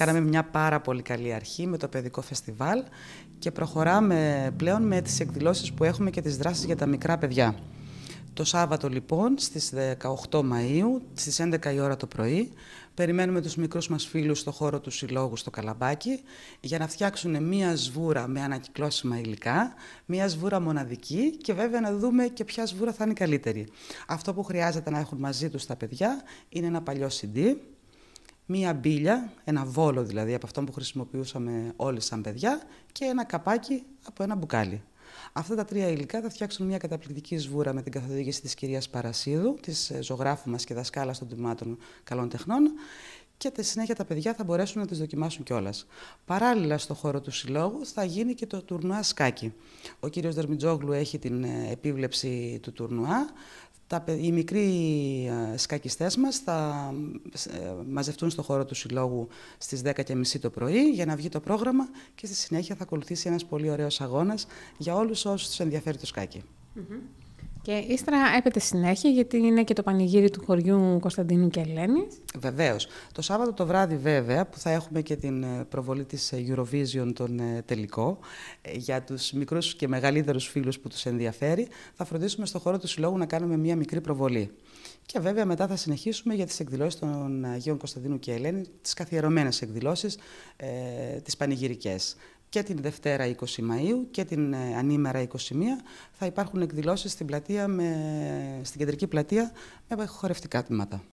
Κάναμε μια πάρα πολύ καλή αρχή με το παιδικό φεστιβάλ και προχωράμε πλέον με τις εκδηλώσεις που έχουμε και τις δράσεις για τα μικρά παιδιά. Το Σάββατο λοιπόν στις 18 Μαΐου στις 11 η ώρα το πρωί περιμένουμε τους μικρούς μας φίλους στο χώρο του Συλλόγου στο Καλαμπάκι για να φτιάξουν μία σβούρα με ανακυκλώσιμα υλικά, μία σβούρα μοναδική και βέβαια να δούμε και ποια σβούρα θα είναι καλύτερη. Αυτό που χρειάζεται να έχουν μαζί τους τα παιδιά είναι ένα παλιό CD, μία μπίλια, ένα βόλο δηλαδή από αυτό που χρησιμοποιούσαμε όλοι σαν παιδιά και ένα καπάκι από ένα μπουκάλι. Αυτά τα τρία υλικά θα φτιάξουν μια καταπληκτική σβούρα με την καθοδήγηση της κυρίας Παρασίδου, της ε, ζωγράφου μας και δασκάλας των τμήματων καλών τεχνών και τη συνέχεια τα παιδιά θα μπορέσουν να τις δοκιμάσουν κιόλας. Παράλληλα στο χώρο του συλλόγου θα γίνει και το τουρνουά σκάκι. Ο κύριος Δερμιτζόγλου έχει την ε, επίβλεψη του τουρνουά, τα, οι μικροί ε, σκακιστές μας θα ε, μαζευτούν στο χώρο του Συλλόγου στις 10.30 το πρωί για να βγει το πρόγραμμα και στη συνέχεια θα ακολουθήσει ένας πολύ ωραίος αγώνας για όλους όσους τους ενδιαφέρει το σκάκι. Και ύστερα έπεται συνέχεια, γιατί είναι και το πανηγύρι του χωριού Κωνσταντίνου και Ελένης. Βεβαίως. Το Σάββατο το βράδυ, βέβαια, που θα έχουμε και την ε, προβολή της ε, Eurovision, τον ε, τελικό, για τους μικρούς και μεγαλύτερους φίλους που τους ενδιαφέρει, θα φροντίσουμε στο χώρο του Συλλόγου να κάνουμε μία μικρή προβολή. Και βέβαια μετά θα συνεχίσουμε για τις εκδηλώσεις των Αγίων Κωνσταντίνου και Ελένη, τις καθιερωμένες εκδηλώσεις, ε, τις πανηγυρικές και την Δευτέρα 20 Μαΐου και την ε, Ανήμερα 21 θα υπάρχουν εκδηλώσεις στην, πλατεία με, στην κεντρική πλατεία με χορευτικά τμήματα.